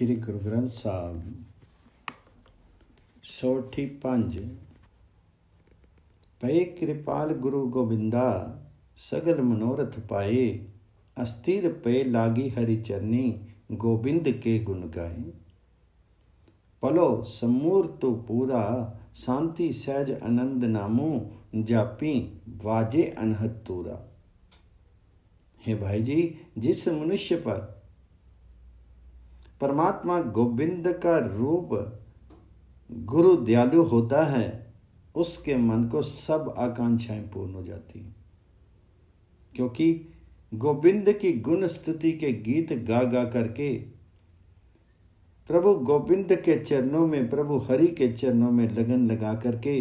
ਸ੍ਰੀ ਗੁਰੂ ਗ੍ਰੰਥ ਸਾਹਿਬ ਸੋਠੀ 5 ਪਏ ਕਿਰਪਾਲ ਗੁਰੂ ਗੋਬਿੰਦਾ ਸਗਲ ਮਨੋਰਥ ਪਾਏ ਅਸਥਿਰ ਪਏ ਲਾਗੀ ਹਰੀ ਚਰਨੀ ਗੋਬਿੰਦ ਕੇ ਗੁਣ ਗਾਏ ਪਲੋ ਸਮੂਰ ਤੋ ਪੂਰਾ शांति सहज आनंद नामो जापी वाजे अनहत तूरा हे भाई जी जिस मनुष्य पर परमात्मा गोविंद का रूप गुरु दयालु होता है उसके मन को सब आकांक्षाएं पूर्ण हो जाती हैं क्योंकि गोविंद की गुण स्तुति के गीत गा गा करके प्रभु गोविंद के चरणों में प्रभु हरि के चरणों में लगन लगा करके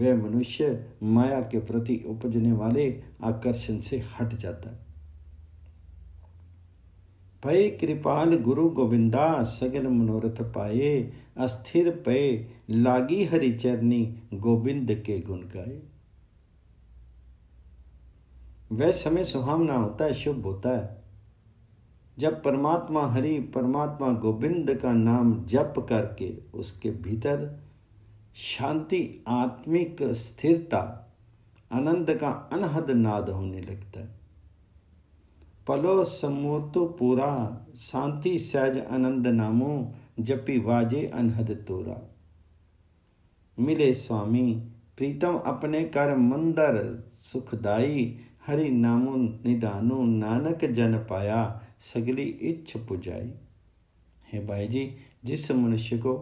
वह मनुष्य माया के प्रति उपजने वाले आकर्षण से हट जाता है पय कृपाल गुरु गोविंदा सगल मनोरथ पाए अस्थिर पय लागी हरिचरणी गोविंद के गुण गाए वह समय सुहावना होता है शुभ होता है जब परमात्मा हरि परमात्मा गोविंद का नाम जप करके उसके भीतर शांति आत्मिक स्थिरता आनंद का अनहद नाद होने लगता है पलो समोतो पूरा शांति सहज आनंद नामो जपी वाजे अनहद तोरा मिले स्वामी प्रीतम अपने कर मंदर सुखदाई हरि नामो निदानो नानक जन पाया सगली इच्छ पुजाई हे भाई जी जिस मनुष्य को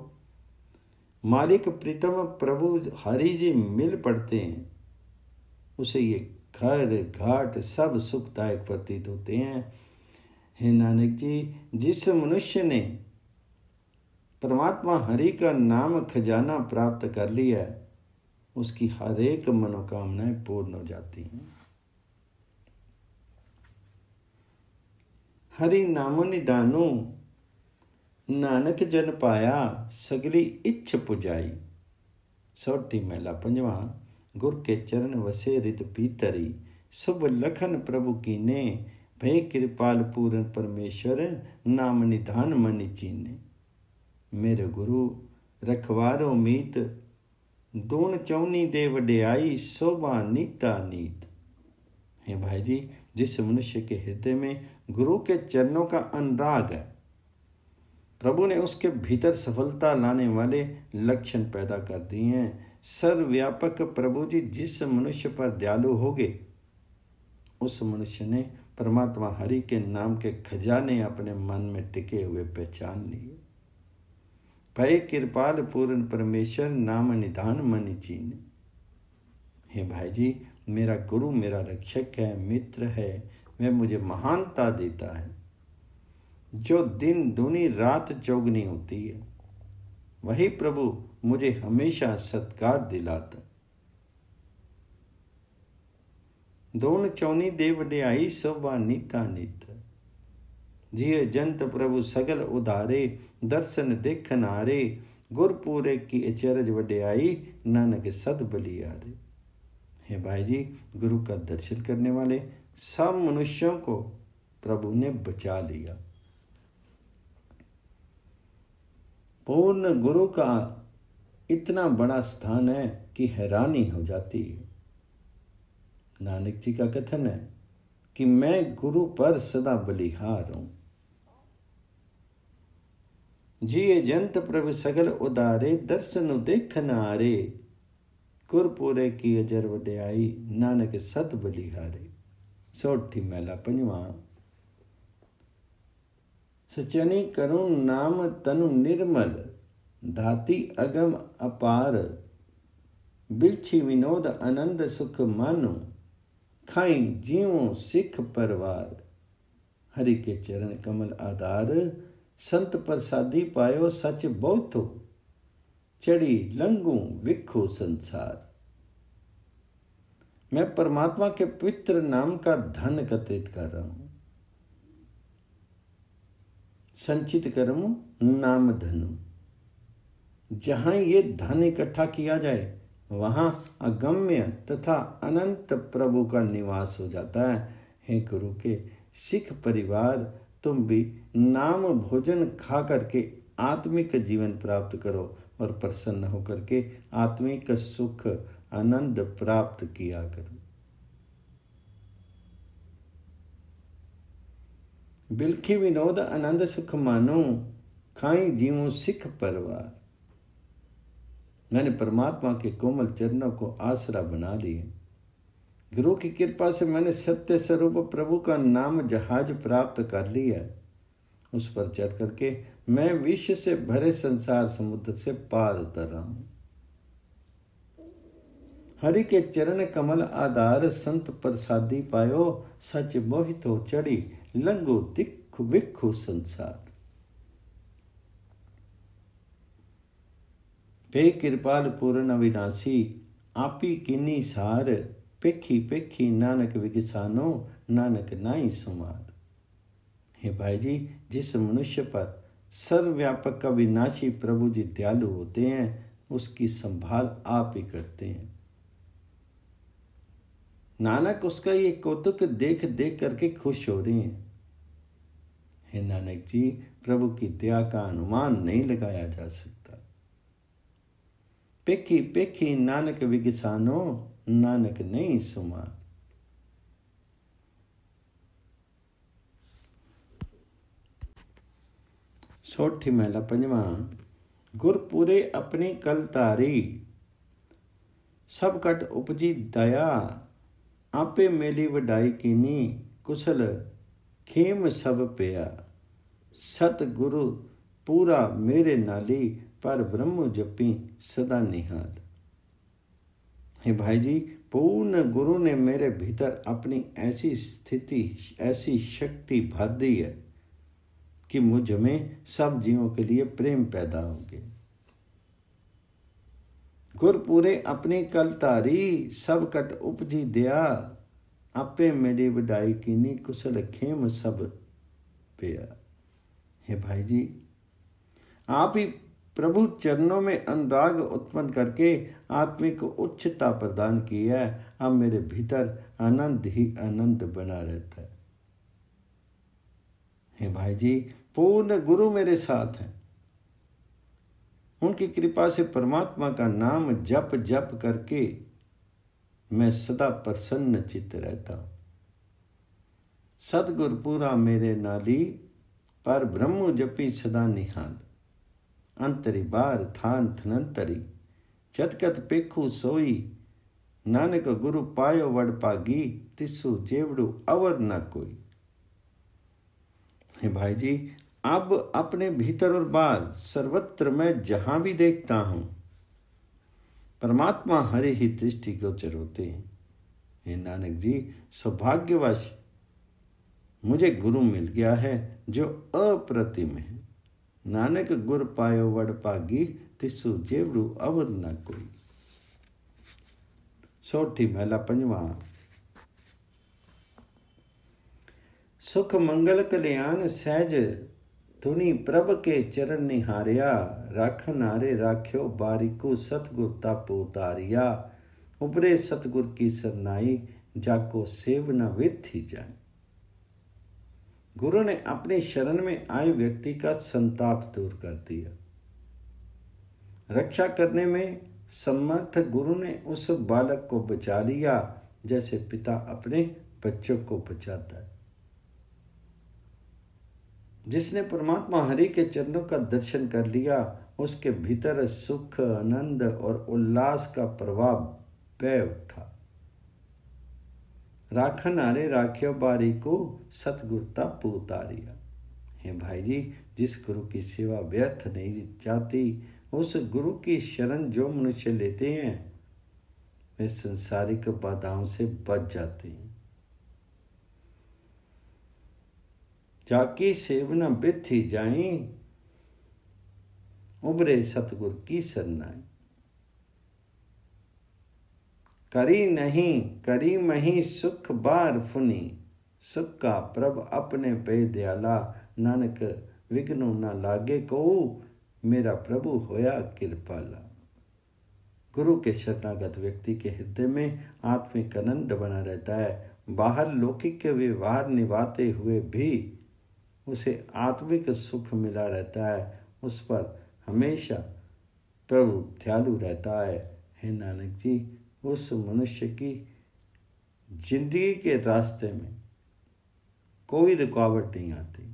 मालिक प्रीतम प्रभु हरि जी मिल पड़ते हैं उसे ये घर घाट सब सुखदायक प्रतीत होते हैं हे नानक जी जिस मनुष्य ने परमात्मा हरि का नाम खजाना प्राप्त कर लिया है उसकी हर एक मनोकामनाएं पूर्ण हो जाती हैं हरि नामो निदानो नानक जन पाया सगली इच्छ पुजाई सौटी मेला पंजवा गुर के चरण वसे रित भीतरी शुभ लखन प्रभु की ने भय कृपाल पूर्ण परमेश्वर नाम निधान मनि चीने मेरे गुरु रखवारो मीत दून चौनी दे वड्याई शोभा नीता नीत हे भाई जी जिस मनुष्य के हृदय में गुरु के चरणों का अनुराग है प्रभु ने उसके भीतर सफलता लाने वाले लक्षण पैदा कर दिए हैं सर्वव्यापक प्रभु जी जिस मनुष्य पर दयालु हो गए उस मनुष्य ने परमात्मा हरि के नाम के खजाने अपने मन में टिके हुए पहचान लिए भय कृपाल पूर्ण परमेश्वर नाम निधान मन चीन हे भाई जी मेरा गुरु मेरा रक्षक है मित्र है वह मुझे महानता देता है जो दिन दुनी रात चौगनी होती है वही प्रभु मुझे हमेशा सत्कार दिलाता दोन चौनी देव न्यायी सोबा नीता नीत जिय जंत प्रभु सगल उदारे दर्शन देख नारे गुरपुरे पूरे की अचरज वड्याई नानक सद बलियारे हे भाई जी गुरु का दर्शन करने वाले सब मनुष्यों को प्रभु ने बचा लिया पूर्ण गुरु का इतना बड़ा स्थान है कि हैरानी हो जाती है नानक जी का कथन है कि मैं गुरु पर सदा बलिहार हूं जिये जंत प्रभु सगल उदारे दर्शन देखन आरे गुरपुरे की अजर वड्याई नानक सत बलिहारे सोठी मैला पंजवा सचनी करुण नाम तनु निर्मल धाति अगम अपार बिलछी विनोद आनंद सुख मानो खाई जीवो सिख परिवार हरि के चरण कमल आधार संत प्रसादी पायो सच बहुतो चढ़ी लंगू विखो संसार मैं परमात्मा के पवित्र नाम का धन एकत्रित कर रहा हूं संचित कर्म नाम धनु जहाँ ये धन इकट्ठा किया जाए वहाँ अगम्य तथा अनंत प्रभु का निवास हो जाता है हे गुरु के सिख परिवार तुम भी नाम भोजन खा करके आत्मिक जीवन प्राप्त करो और प्रसन्न होकर के आत्मिक सुख आनंद प्राप्त किया करो बिल्खी विनोद आनंद सुख मानो खाई जीवो सिख परिवार मैंने परमात्मा के कोमल चरणों को आसरा बना लिए गुरु की कृपा से मैंने सत्य स्वरूप प्रभु का नाम जहाज प्राप्त कर लिया उस पर चढ़ करके मैं विश्व से भरे संसार समुद्र से पार उतर रहा हूं हरि के चरण कमल आधार संत प्रसादी पायो सच मोहित हो चढ़ी लंगो दिख विखु संसार पे कृपाल पूर्ण अविनाशी आपी किन्नी सार पेखी पेखी नानक विगसानो नानक नाई सुमार हे भाई जी जिस मनुष्य पर सर्वव्यापक अविनाशी प्रभु जी दयालु होते हैं उसकी संभाल आप ही करते हैं नानक उसका ये कौतुक देख देख करके खुश हो रहे हैं हे नानक जी प्रभु की दया का अनुमान नहीं लगाया जा सकता ਪੇਖੀ ਪੇਖੀ ਨਾਨਕ ਵਿਗਸਾਨੋ ਨਾਨਕ ਨਹੀਂ ਸੁਮਾ ਸੋਠੀ ਮਹਿਲਾ ਪੰਜਵਾਂ ਗੁਰਪੂਰੇ ਆਪਣੀ ਕਲ ਧਾਰੀ ਸਭ ਕਟ ਉਪਜੀ ਦਇਆ ਆਪੇ ਮੇਲੀ ਵਡਾਈ ਕੀਨੀ ਕੁਸਲ ਖੇਮ ਸਭ ਪਿਆ ਸਤ ਗੁਰੂ ਪੂਰਾ ਮੇਰੇ ਨਾਲੀ पर ब्रह्म जपी सदा निहाल हे भाई जी पूर्ण गुरु ने मेरे भीतर अपनी ऐसी स्थिति ऐसी शक्ति भर दी है कि मुझ में सब जीवों के लिए प्रेम पैदा हो गया गुरपुरे अपनी कल तारी सब कट उपजी दिया आपे मेरी की नी कुशल खेम सब पिया हे भाई जी आप ही प्रभु चरणों में अनुराग उत्पन्न करके आत्मिक उच्चता प्रदान की है अब मेरे भीतर आनंद ही आनंद बना रहता है हे भाई जी पूर्ण गुरु मेरे साथ हैं उनकी कृपा से परमात्मा का नाम जप जप करके मैं सदा प्रसन्न चित्त रहता हूं सतगुर पूरा मेरे नाली पर ब्रह्म जपी सदा निहाल अंतरि बार थान थनंतरि चतकत पेखू सोई नानक गुरु पायो वड़ पागी तिस्सु जेवड़ू अवर न कोई हे भाई जी अब अपने भीतर और बाहर सर्वत्र मैं जहां भी देखता हूं परमात्मा हरे ही दृष्टि गोचर होते हैं हे नानक जी सौभाग्यवश मुझे गुरु मिल गया है जो अप्रतिम है ਨਾਨਕ ਗੁਰ ਪਾਇਓ ਵੜ ਭਾਗੀ ਤਿਸੂ ਜੇਵੜੂ ਅਵਦ ਨਾ ਕੋਈ ਸੋਠੀ ਮਹਿਲਾ ਪੰਜਵਾ ਸੁਖ ਮੰਗਲ ਕਲਿਆਣ ਸਹਿਜ ਤੁਣੀ ਪ੍ਰਭ ਕੇ ਚਰਨ ਨਿਹਾਰਿਆ ਰਖ ਨਾਰੇ ਰਾਖਿਓ ਬਾਰਿਕੂ ਸਤਗੁਰ ਤਪ ਉਤਾਰਿਆ ਉਪਰੇ ਸਤਗੁਰ ਕੀ ਸਰਨਾਈ ਜਾ ਕੋ ਸੇਵ ਵਿਥੀ ਵੇਥੀ ਜਾਏ गुरु ने अपने शरण में आए व्यक्ति का संताप दूर कर दिया रक्षा करने में समर्थ गुरु ने उस बालक को बचा लिया जैसे पिता अपने बच्चों को बचाता है जिसने परमात्मा हरि के चरणों का दर्शन कर लिया उसके भीतर सुख आनंद और उल्लास का प्रभाव बह उठा राखन आरे राख्य बारी को सतगुरता पोतारिया हे भाई जी जिस गुरु की सेवा व्यर्थ नहीं जाती उस गुरु की शरण जो मनुष्य लेते हैं वे संसारिक बाधाओं से बच जाते हैं जाकी सेवना बिथी जाई उभरे सतगुर की सरनाई करी नहीं करी मही सुख बार फुनी सुख का प्रभ अपने पे दयाला नानक विघ्नो ना लागे को मेरा प्रभु होया कृपाला गुरु के शरणागत व्यक्ति के हृदय में आत्मिक आनंद बना रहता है बाहर लौकिक के व्यवहार निभाते हुए भी उसे आत्मिक सुख मिला रहता है उस पर हमेशा प्रभु ध्यालु रहता है हे नानक जी उस मनुष्य की जिंदगी के रास्ते में कोई रुकावट नहीं आती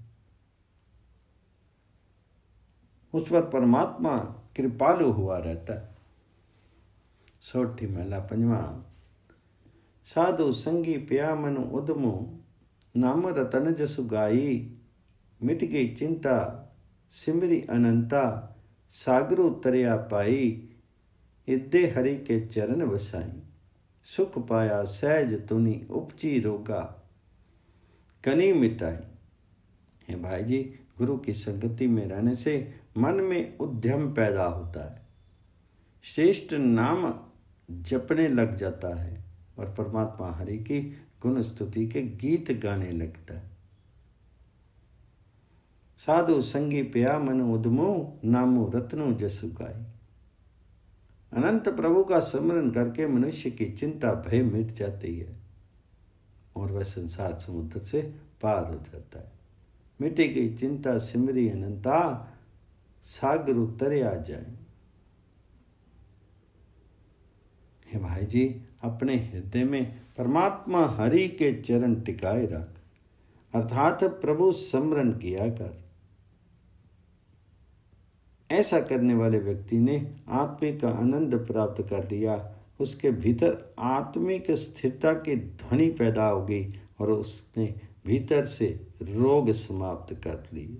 उस पर परमात्मा कृपालु हुआ रहता सोठी मेला पंजवा साधु संगी प्या मनु उदमो नाम रतन जस गाई मिट गई चिंता सिमरी अनंता सागरो तरिया पाई इद्दे हरि के चरण वसाई सुख पाया सहज तुनि उपजी रोगा कनी मिटाई हे भाई जी गुरु की संगति में रहने से मन में उद्यम पैदा होता है श्रेष्ठ नाम जपने लग जाता है और परमात्मा हरि की गुण स्तुति के गीत गाने लगता है साधु संगी पिया मनु उदमो नामो रत्नो गाई अनंत प्रभु का स्मरण करके मनुष्य की चिंता भय मिट जाती है और वह संसार समुद्र से पार हो जाता है मिटी गई चिंता सिमरी अनंता सागर उतरे आ जाए हे भाई जी अपने हृदय में परमात्मा हरि के चरण टिकाए रख अर्थात प्रभु स्मरण किया कर ऐसा करने वाले व्यक्ति ने आत्मिक का आनंद प्राप्त कर लिया उसके भीतर आत्मिक स्थिरता की ध्वनि पैदा होगी और उसने भीतर से रोग समाप्त कर लिए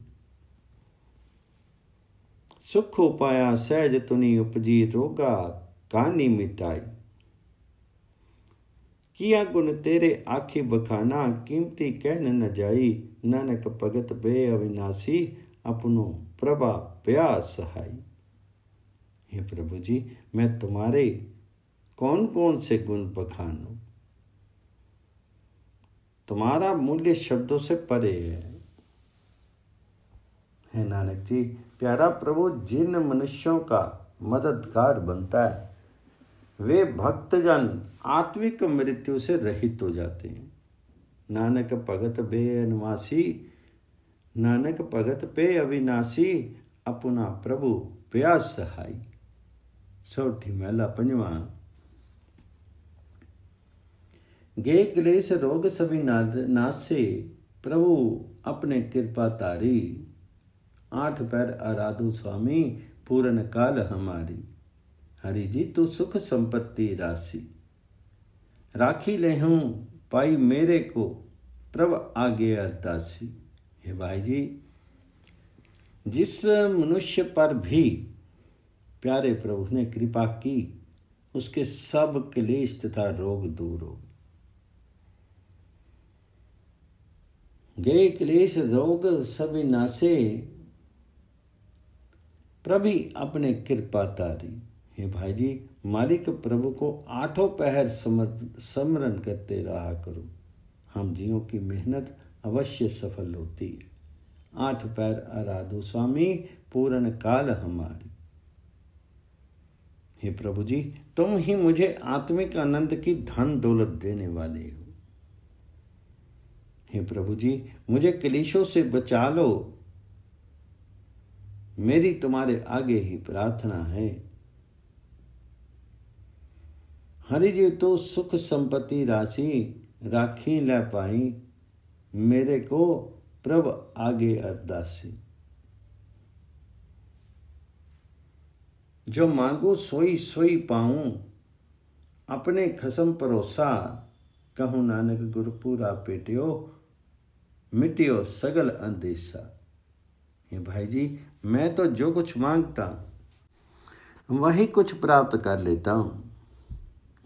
सुख उपाया सहज तुनि उपजी रोगा कानी मिटाई किया गुण तेरे आखी बखाना कीमती कहन न जाई नानक भगत बे अविनाशी अपनो प्रभा प्या सहाय हे प्रभु जी मैं तुम्हारे कौन कौन से गुण बखानू तुम्हारा मूल्य शब्दों से परे है हे नानक जी प्यारा प्रभु जिन मनुष्यों का मददगार बनता है वे भक्तजन आत्मिक मृत्यु से रहित हो जाते हैं नानक भगत बे अनुवासी नानक भगत पे अविनाशी अपना प्रभु प्या सहाई सौठी महला पंजवा गे क्लेश रोग सभी नासे प्रभु अपने कृपा तारी आठ पैर आराधु स्वामी पूर्ण काल हमारी हरि जी तू सुख संपत्ति राशि राखी ले हूं पाई मेरे को प्रभ आगे अरदासी हे भाई जी जिस मनुष्य पर भी प्यारे प्रभु ने कृपा की उसके सब क्लेश तथा रोग दूर हो गए क्लेश रोग सभी नासे प्रभु अपने कृपा तारी हे भाई जी मालिक प्रभु को आठों पहर समर, समरण करते रहा करो हम जियों की मेहनत अवश्य सफल होती है आठ पैर आराधो स्वामी पूर्ण काल हमारी हे प्रभु जी तुम ही मुझे आत्मिक आनंद की धन दौलत देने वाले हो हे प्रभु जी मुझे कलिशों से बचा लो मेरी तुम्हारे आगे ही प्रार्थना है हरि जी तो सुख संपत्ति राशि राखी ला पाई मेरे को प्रभ आगे अरदासी जो मांगू सोई सोई पाऊं अपने खसम परोसा कहूँ नानक गुरपुरा पेटियो मिटियो सगल अंदेसा ये भाई जी मैं तो जो कुछ मांगता हूँ वही कुछ प्राप्त कर लेता हूँ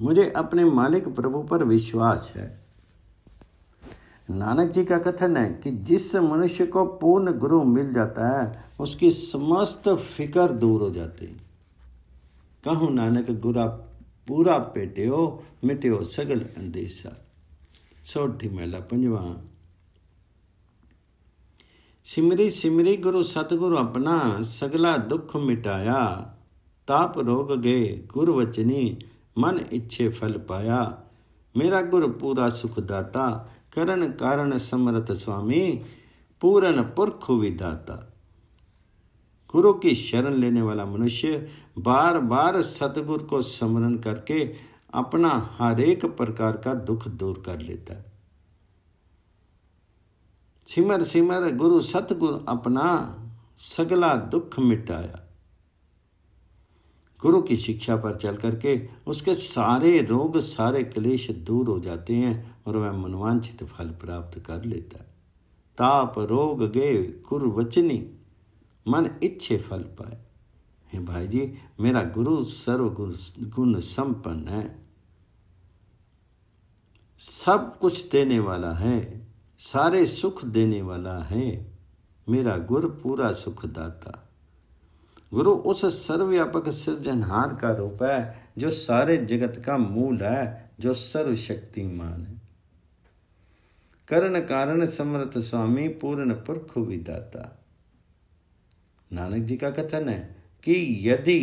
मुझे अपने मालिक प्रभु पर विश्वास है नानक जी का कथन है कि जिस मनुष्य को पूर्ण गुरु मिल जाता है उसकी समस्त फिकर दूर हो जाती कहूँ नानक गुरा पूरा पेट्यो मिट्यो सगल अंदेशा सोठी महिला पंजवा सिमरी सिमरी गुरु सतगुरु अपना सगला दुख मिटाया ताप रोग गए गुरु वचनी मन इच्छे फल पाया मेरा गुरु पूरा सुखदाता करण कारण समरत स्वामी पूरन पुरख विधाता गुरु की शरण लेने वाला मनुष्य बार बार सतगुरु को स्मरण करके अपना हरेक प्रकार का दुख दूर कर लेता है सिमर सिमर गुरु सतगुरु अपना सगला दुख मिटाया गुरु की शिक्षा पर चल करके उसके सारे रोग सारे क्लेश दूर हो जाते हैं और वह मनवांछित फल प्राप्त कर लेता है ताप रोग गे गुरुवचनी मन इच्छे फल पाए हे भाई जी मेरा गुरु सर्व गुण संपन्न है सब कुछ देने वाला है सारे सुख देने वाला है मेरा गुरु पूरा सुखदाता गुरु उस सर्वव्यापक सृजनहार का रूप है जो सारे जगत का मूल है जो सर्वशक्तिमान है कर्ण कारण समर्थ स्वामी पूर्ण पुरख विदाता नानक जी का कथन है कि यदि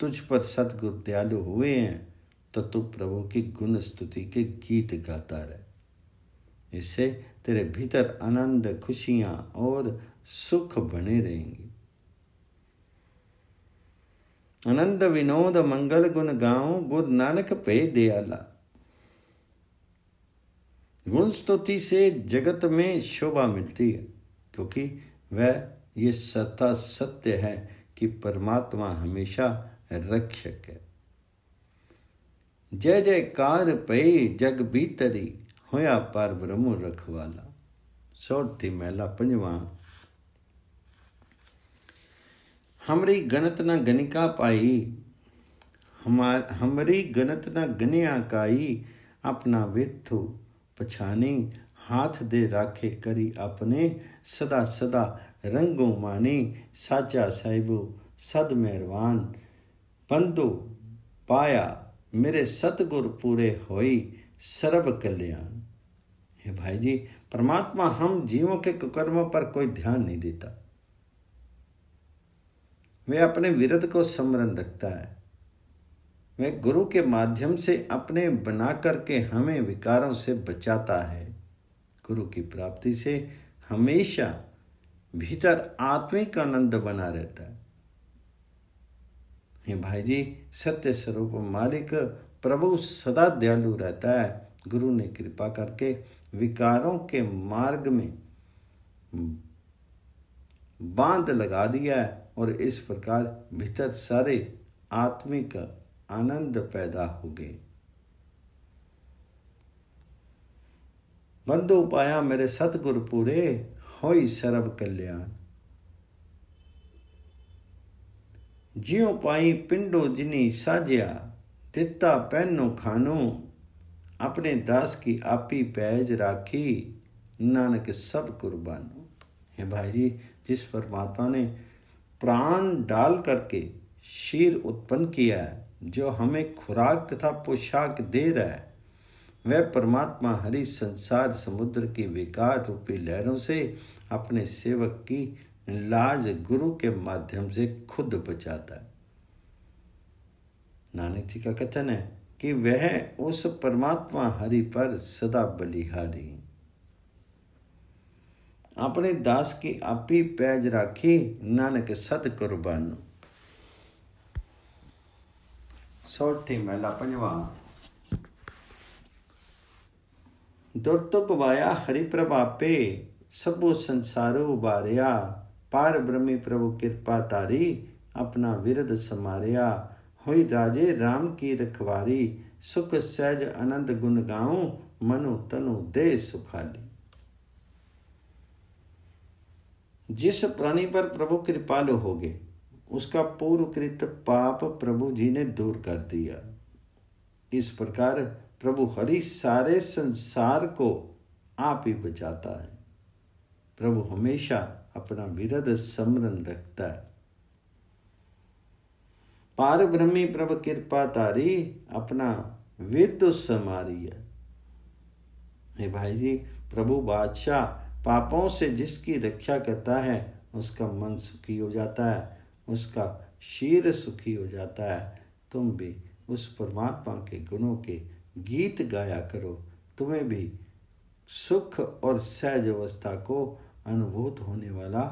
तुझ पर सतगुरु दयालु हुए हैं तो तू प्रभु की गुण स्तुति के गीत गाता रहे इससे तेरे भीतर आनंद खुशियां और सुख बने रहेंगे आनंद विनोद मंगल गुण गाओ गुरु नानक पे दयाला गुण स्तुति से जगत में शोभा मिलती है क्योंकि वह ये सत्ता सत्य है कि परमात्मा हमेशा रक्षक है जय जय कार पे जग भीतरी होया पार ब्रह्म रखवाला थी मेला पंजवा हमरी गणत न गणिका पाई हमार हमरी गणत न गणिया काई अपना वेथो पछाने हाथ दे राखे करी अपने सदा सदा रंगो माने साचा साहिबो सद मेहरबान बंदो पाया मेरे सतगुर पूरे होई सर्व कल्याण हे भाई जी परमात्मा हम जीवों के कुकर्मों पर कोई ध्यान नहीं देता वह अपने विरत को समरन रखता है वह गुरु के माध्यम से अपने बना करके हमें विकारों से बचाता है गुरु की प्राप्ति से हमेशा भीतर आत्मिक आनंद बना रहता है हे भाई जी सत्य स्वरूप मालिक प्रभु सदा दयालु रहता है गुरु ने कृपा करके विकारों के मार्ग में बांध लगा दिया है और इस प्रकार भीतर सारे आत्मिक आनंद पैदा हो गए बंधु पाया मेरे सतगुरु पूरे हो सर्व कल्याण ਜਿਉ ਪਾਈ ਪਿੰਡੋ ਜਿਨੀ ਸਾਜਿਆ ਦਿੱਤਾ ਪਹਿਨੋ ਖਾਨੋ ਆਪਣੇ ਦਾਸ ਕੀ ਆਪੀ ਪੈਜ ਰਾਖੀ ਨਾਨਕ ਸਭ ਕੁਰਬਾਨੋ ਹੈ ਭਾਈ ਜੀ ਜਿਸ ਪਰਮਾਤਮਾ ਨੇ प्राण डाल करके शीर उत्पन्न किया है जो हमें खुराक तथा पोशाक दे रहा है वह परमात्मा हरि संसार समुद्र की विकार रूपी लहरों से अपने सेवक की लाज गुरु के माध्यम से खुद बचाता है नानक जी का कथन है कि वह उस परमात्मा हरि पर सदा बलिहारी ਆਪਣੇ ਦਾਸ ਕੇ ਆਪੀ ਪੈਜ ਰੱਖੇ ਨਾਨਕ ਸਤ ਕੁਰਬਾਨ ਸੋਠੇ ਮਹਿਲਾ ਪੰਜਵਾ ਦੁਰਤੁਕ ਵਾਇਆ ਹਰੀ ਪ੍ਰਭਾਪੇ ਸਭੋ ਸੰਸਾਰੋ ਉਬਾਰਿਆ ਪਾਰ ਬ੍ਰਹਮੀ ਪ੍ਰਭੂ ਕਿਰਪਾ ਤਾਰੀ ਆਪਣਾ ਵਿਰਧ ਸਮਾਰਿਆ ਹੋਈ ਰਾਜੇ RAM ਕੀ ਰਖਵਾਰੀ ਸੁਖ ਸਹਿਜ ਆਨੰਦ ਗੁਣ ਗਾਉ ਮਨੁ ਤਨੁ ਦੇ ਸੁਖਾਲੀ जिस प्राणी पर प्रभु कृपालु हो गए उसका पूर्वकृत पाप प्रभु जी ने दूर कर दिया इस प्रकार प्रभु हरि सारे संसार को आप ही बचाता है प्रभु हमेशा अपना विरद समरण रखता है पार ब्रह्मी प्रभु कृपा तारी अपना वेद समारी है भाई जी प्रभु बादशाह पापों से जिसकी रक्षा करता है उसका मन सुखी हो जाता है उसका शीर सुखी हो जाता है तुम भी उस परमात्मा के गुणों के गीत गाया करो तुम्हें भी सुख और सहज अवस्था को अनुभूत होने वाला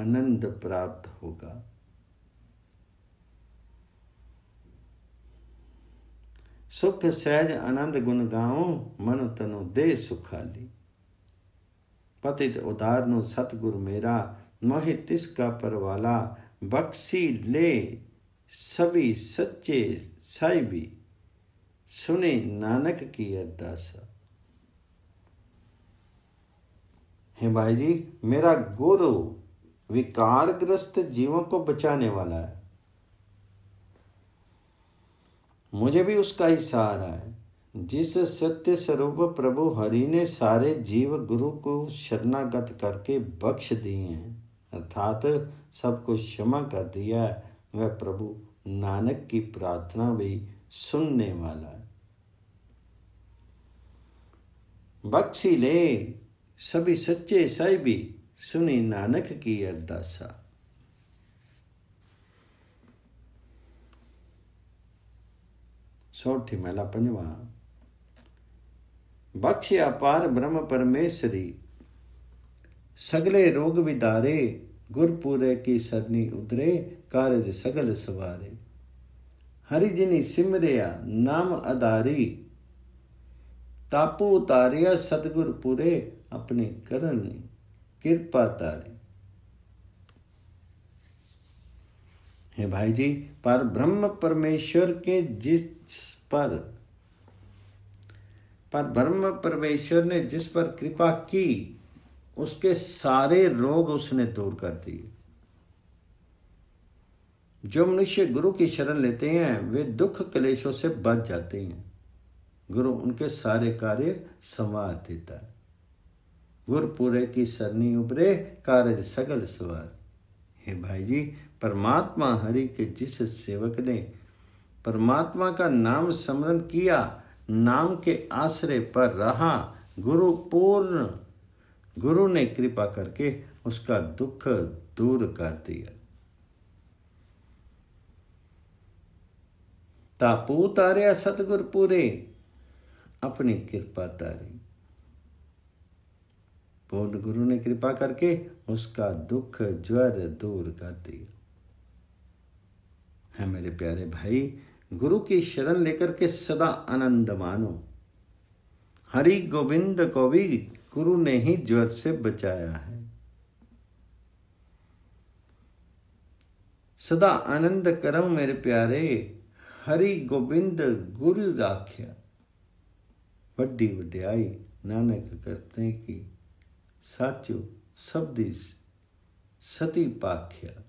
आनंद प्राप्त होगा सुख सहज आनंद गुण गाओ मन तनु दे सुखाली पतित ਉਤਾਰ नु ਸਤਗੁਰ मेरा मोहि ਤਿਸ ਕਾ ਪਰਵਾਲਾ ਬਖਸ਼ੀ ले सभी ਸੱਚੇ ਸਾਈਬੀ सुने नानक की अरदास हे भाई जी मेरा गुरु विकारग्रस्त जीवों को बचाने वाला है मुझे भी उसका ही सहारा है जिस सत्य स्वरूप प्रभु हरि ने सारे जीव गुरु को शरणागत करके बख्श दिए हैं अर्थात सबको क्षमा कर दिया है वह प्रभु नानक की प्रार्थना भी सुनने वाला है बख्शी ले सभी सच्चे भी सुनी नानक की अरदासा सौठी मेला पंजवा ਬਖਸ਼ ਅਪਾਰ ਬ੍ਰਹਮ ਪਰਮੇਸ਼ਰੀ ਸਗਲੇ ਰੋਗ ਵਿਦਾਰੇ ਗੁਰਪੂਰੇ ਕੀ ਸਰਨੀ ਉਦਰੇ ਕਾਰਜ ਸਗਲ ਸਵਾਰੇ ਹਰਿ ਜਿਨੀ ਸਿਮਰਿਆ ਨਾਮ ਅਧਾਰੀ ਤਾਪੂ ਉਤਾਰਿਆ ਸਤਗੁਰ ਪੂਰੇ ਆਪਣੇ ਕਰਨ ਕਿਰਪਾ ਤਾਰੇ है भाई जी पर ब्रह्म परमेश्वर के जिस पर पर ब्रह्म परमेश्वर ने जिस पर कृपा की उसके सारे रोग उसने दूर कर दिए जो मनुष्य गुरु की शरण लेते हैं वे दुख क्लेशों से बच जाते हैं गुरु उनके सारे कार्य संवार देता है गुरपुरे की सरनी उबरे कार्य सगल सवार हे भाई जी परमात्मा हरि के जिस सेवक ने परमात्मा का नाम स्मरण किया नाम के आश्रय पर रहा गुरु पूर्ण गुरु ने कृपा करके उसका दुख दूर कर दिया तापू तारिया सतगुर पूरे अपनी कृपा तारी पूर्ण गुरु ने कृपा करके उसका दुख ज्वर दूर कर दिया है मेरे प्यारे भाई गुरु की शरण लेकर के सदा आनंद मानो हरि गोविंद को भी गुरु ने ही ज्वर से बचाया है सदा आनंद करम मेरे प्यारे हरि गोविंद गुरु राख्या वड्याई नानक करते कि साचो सब दिस सती पाख्या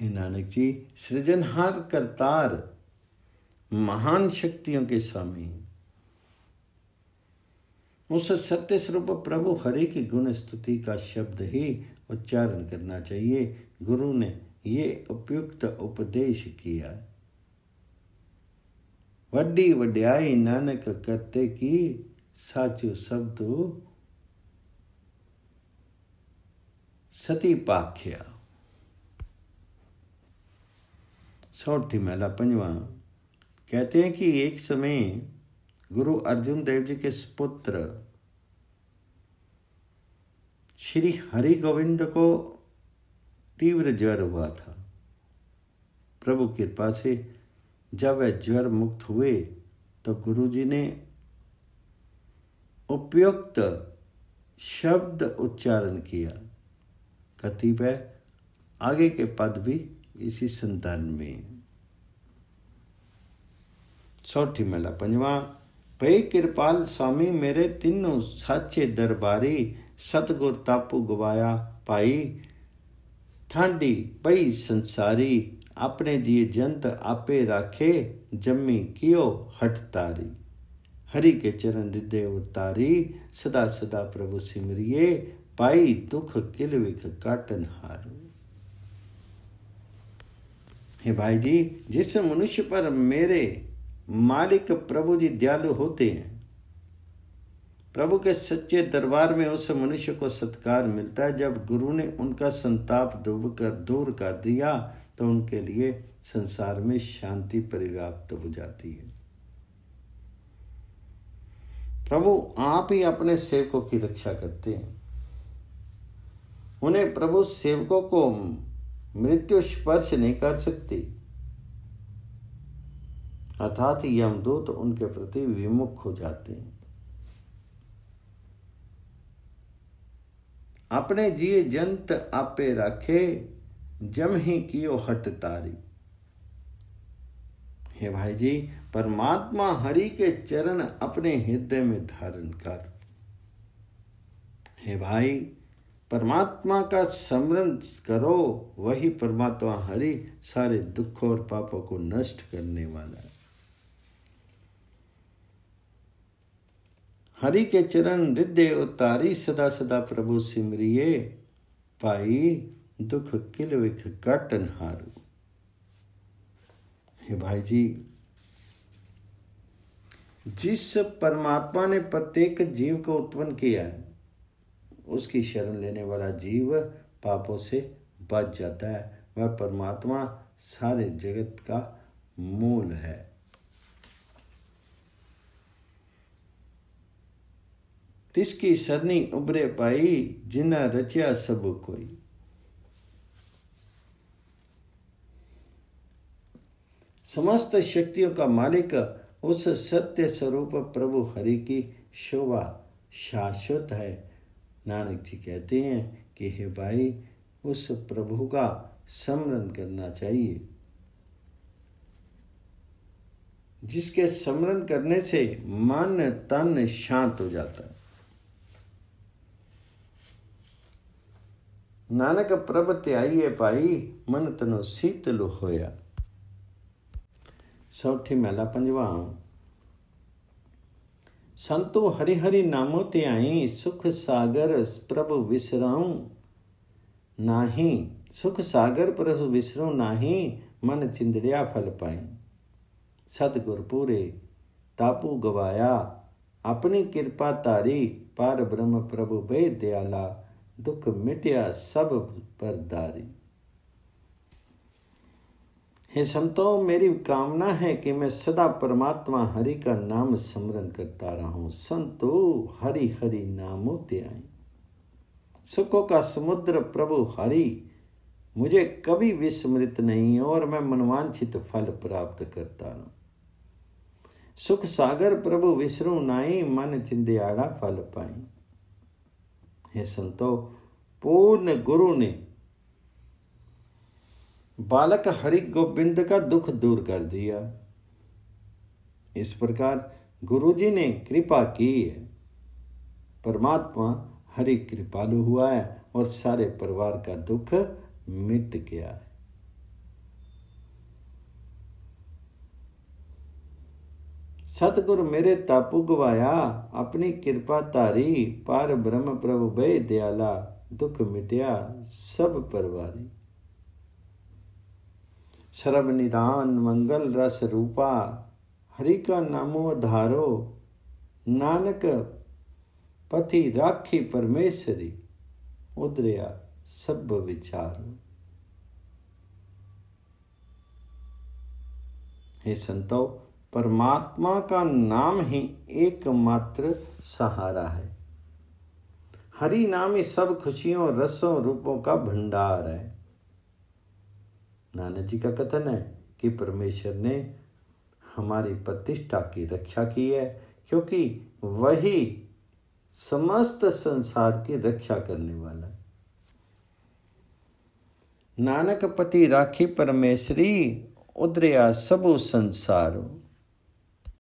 हे नानक जी सृजनहार करतार महान शक्तियों के स्वामी उस सत्य स्वरूप प्रभु हरि की गुण स्तुति का शब्द ही उच्चारण करना चाहिए गुरु ने ये उपयुक्त उपदेश किया वड्डी वड्याई नानक करते की साचो शब्द सती पाख्या सौठी महिला पंजवा कहते हैं कि एक समय गुरु अर्जुन देव जी के सुपुत्र श्री हरि गोविंद को तीव्र ज्वर हुआ था प्रभु कृपा से जब वह ज्वर मुक्त हुए तो गुरु जी ने उपयुक्त शब्द उच्चारण किया कतिपय आगे के पद भी इसी संतान में सौठी मेला पंजवा ਭਈ ਕਿਰਪਾਲ स्वामी ਮੇਰੇ ਤਿੰਨੋਂ ਸਾਚੇ ਦਰਬਾਰੀ ਸਤਗੁਰ ਤਾਪੂ ਗਵਾਇਆ ਭਾਈ ਠਾਂਡੀ ਭਈ ਸੰਸਾਰੀ ਆਪਣੇ ਜੀ ਜੰਤ ਆਪੇ ਰਾਖੇ ਜੰਮੀ ਕਿਓ ਹਟਤਾਰੀ ਹਰੀ ਕੇ ਚਰਨ ਦਿਦੇ ਉਤਾਰੀ ਸਦਾ ਸਦਾ ਪ੍ਰਭੂ ਸਿਮਰਿਏ ਭਾਈ ਦੁਖ ਕਿਲ ਵਿਖ ਕਾਟਨ ਹਾਰੂ हे भाई जी जिस मनुष्य पर मेरे मालिक प्रभु जी दयालु होते हैं प्रभु के सच्चे दरबार में उस मनुष्य को सत्कार मिलता है जब गुरु ने उनका संताप डूब कर दूर कर दिया तो उनके लिए संसार में शांति परिव्याप्त हो जाती है प्रभु आप ही अपने सेवकों की रक्षा करते हैं उन्हें प्रभु सेवकों को मृत्यु स्पर्श नहीं कर सकती अर्थात यमदूत तो उनके प्रति विमुख हो जाते हैं अपने जिए जंत आपे रखे जम ही कियो हट तारी हे भाई जी परमात्मा हरि के चरण अपने हृदय में धारण कर हे भाई परमात्मा का स्मरण करो वही परमात्मा हरि सारे दुख और पापों को नष्ट करने वाला है हरि के चरण रिद्धे उतारी सदा सदा प्रभु सिमरिये पाई दुख किल विख कटन हारू हे भाई जी जिस परमात्मा ने प्रत्येक जीव को उत्पन्न किया है उसकी शरण लेने वाला जीव पापों से बच जाता है वह परमात्मा सारे जगत का मूल है तिसकी सरनी उबरे पाई जिना रचिया सब कोई समस्त शक्तियों का मालिक उस सत्य स्वरूप प्रभु हरि की शोभा शाश्वत है नानक जी कहते हैं कि हे भाई उस प्रभु का स्मरण करना चाहिए जिसके स्मरण करने से मन तन शांत हो जाता है ਨਾਨਕ ਪ੍ਰਭ ਧਿਆਈਏ ਭਾਈ ਮਨ ਤਨੋ ਸੀਤਲ ਹੋਇਆ ਸੌਠੀ ਮਹਿਲਾ ਪੰਜਵਾ ਸੰਤੋ ਹਰੀ ਹਰੀ ਨਾਮੋ ਧਿਆਈ ਸੁਖ ਸਾਗਰ ਪ੍ਰਭ ਵਿਸਰਾਉ ਨਾਹੀ ਸੁਖ ਸਾਗਰ ਪ੍ਰਭ ਵਿਸਰੋ ਨਾਹੀ ਮਨ ਚਿੰਦੜਿਆ ਫਲ ਪਾਈ ਸਤਗੁਰ ਪੂਰੇ ਤਾਪੂ ਗਵਾਇਆ ਆਪਣੀ ਕਿਰਪਾ ਤਾਰੀ ਪਰ ਬ੍ਰਹਮ ਪ੍ਰਭੂ ਬੇ ਦਿਆਲਾ दुख मिटिया सब पर दारी हे संतो मेरी कामना है कि मैं सदा परमात्मा हरि का नाम स्मरण करता रहूं संतो हरि हरि नामो त्याई सुखों का समुद्र प्रभु हरि मुझे कभी विस्मृत नहीं और मैं मनवांछित फल प्राप्त करता रहूं सुख सागर प्रभु विष्णु नाई मन चिंदयाड़ा फल पाई हे संतो पूर्ण गुरु ने बालक हरि गोविंद का दुख दूर कर दिया इस प्रकार गुरुजी ने कृपा की है परमात्मा हरि कृपालु हुआ है और सारे परिवार का दुख मिट गया है ਸਤਗੁਰ ਮੇਰੇ ਤਪ ਉਗਵਾਇਆ ਆਪਣੀ ਕਿਰਪਾ ਧਾਰੀ ਪਰ ਬ੍ਰਹਮ ਪ੍ਰਭੂ ਬੇ ਦਿਆਲਾ ਦੁਖ ਮਿਟਿਆ ਸਭ ਪਰਵਾਰੀ ਸਰਬ ਨਿਦਾਨ ਮੰਗਲ ਰਸ ਰੂਪਾ ਹਰੀ ਕਾ ਨਾਮੋ ਧਾਰੋ ਨਾਨਕ ਪਥੀ ਰਾਖੀ ਪਰਮੇਸ਼ਰੀ ਉਦਰਿਆ ਸਭ ਵਿਚਾਰੋ हे संतो परमात्मा का नाम ही एकमात्र सहारा है हरि नाम ही सब खुशियों रसों रूपों का भंडार है नानक जी का कथन है कि परमेश्वर ने हमारी प्रतिष्ठा की रक्षा की है क्योंकि वही समस्त संसार की रक्षा करने वाला है नानक पति राखी परमेश्वरी उदरिया सबो संसारों